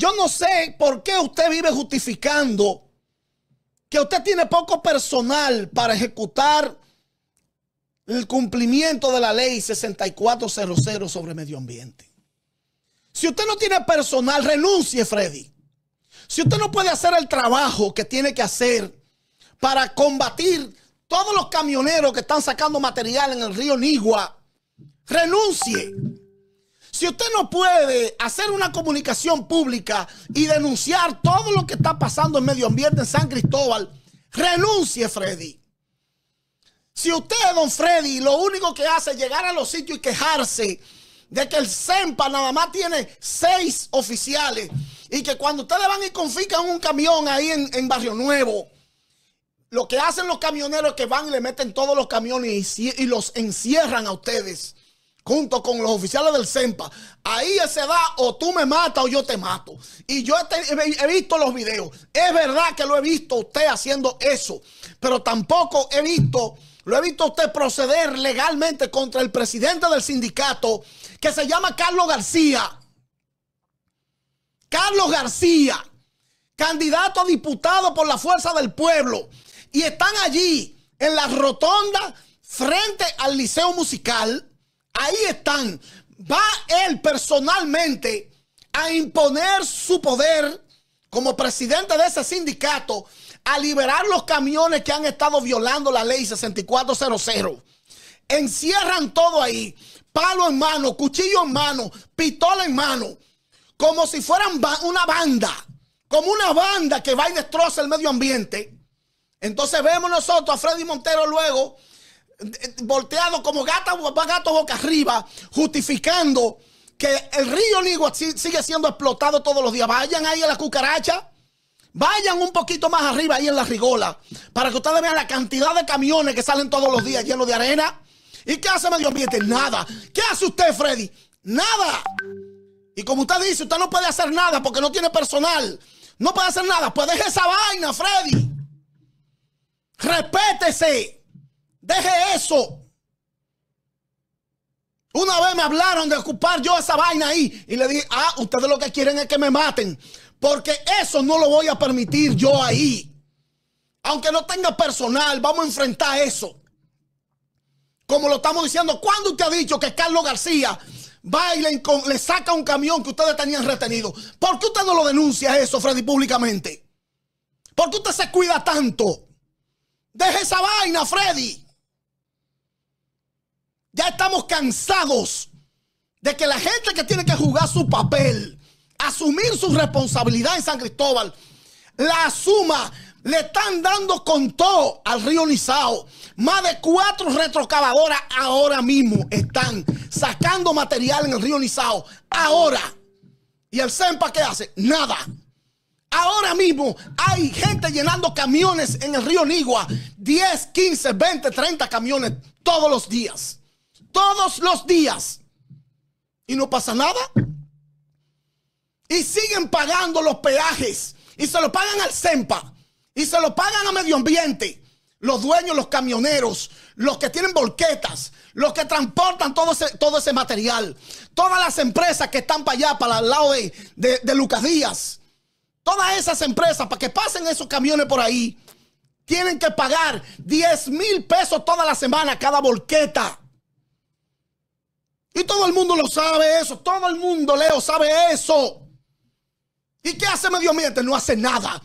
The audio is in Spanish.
Yo no sé por qué usted vive justificando que usted tiene poco personal para ejecutar el cumplimiento de la ley 6400 sobre medio ambiente. Si usted no tiene personal, renuncie, Freddy. Si usted no puede hacer el trabajo que tiene que hacer para combatir todos los camioneros que están sacando material en el río Nigua, renuncie. Si usted no puede hacer una comunicación pública y denunciar todo lo que está pasando en medio ambiente en San Cristóbal, renuncie, Freddy. Si usted, don Freddy, lo único que hace es llegar a los sitios y quejarse de que el CEMPA nada más tiene seis oficiales y que cuando ustedes van y confiscan un camión ahí en, Barrio Nuevo, lo que hacen los camioneros es que van y le meten todos los camiones y los encierran a ustedes junto con los oficiales del CEMPA. Ahí se da o tú me matas o yo te mato. Y yo he, he, visto los videos. Es verdad que lo he visto usted haciendo eso, pero tampoco he visto, lo he visto usted proceder legalmente contra el presidente del sindicato que se llama Carlos García. Carlos García, candidato a diputado por la fuerza del pueblo. Y están allí en la rotonda frente al Liceo Musical Ahí están. Va él personalmente a imponer su poder como presidente de ese sindicato, a liberar los camiones que han estado violando la ley 6400. Encierran todo ahí, palo en mano, cuchillo en mano, pistola en mano, como si fueran una banda, como una banda que va y destroza el medio ambiente. Entonces vemos nosotros a Freddy Montero luego volteado como gata, gato boca arriba, justificando que el río Nigua sigue siendo explotado todos los días. Vayan ahí a la cucaracha. Vayan un poquito más arriba ahí en la rigola para que ustedes vean la cantidad de camiones que salen todos los días llenos de arena. ¿Y qué hace medio ambiente? Nada. ¿Qué hace usted, Freddy? Nada. Y como usted dice, usted no puede hacer nada porque no tiene personal. No puede hacer nada. Pues deje esa vaina, Freddy. Respétese. Deje eso. Una vez me hablaron de ocupar yo esa vaina ahí y le dije, ah, ustedes lo que quieren es que me maten, porque eso no lo voy a permitir yo ahí. Aunque no tenga personal, vamos a enfrentar eso. Como lo estamos diciendo, ¿cuándo usted ha dicho que Carlos García va y le, le saca un camión que ustedes tenían retenido? ¿Por qué usted no lo denuncia eso, Freddy, públicamente? ¿Por qué usted se cuida tanto? Deje esa vaina, Freddy. Ya estamos cansados de que la gente que tiene que jugar su papel, asumir su responsabilidad en San Cristóbal, la suma Le están dando con todo al río Nizao Más de cuatro retrocavadoras ahora mismo están sacando material en el río Nizao Ahora. ¿Y el CEMPA qué hace? Nada. Ahora mismo hay gente llenando camiones en el río Nigua. 10, 15, 20, 30 camiones todos los días todos los días y no pasa nada. Y siguen pagando los peajes y se lo pagan al CEMPA y se lo pagan a medio ambiente. Los dueños, los camioneros, los que tienen volquetas, los que transportan todo ese, todo ese material, todas las empresas que están para allá, para el lado de, de Lucas Díaz, todas esas empresas, para que pasen esos camiones por ahí, tienen que pagar 10 mil pesos toda la semana cada volqueta. Y todo el mundo lo sabe eso. Todo el mundo, Leo, sabe eso. ¿Y qué hace medio ambiente? No hace nada.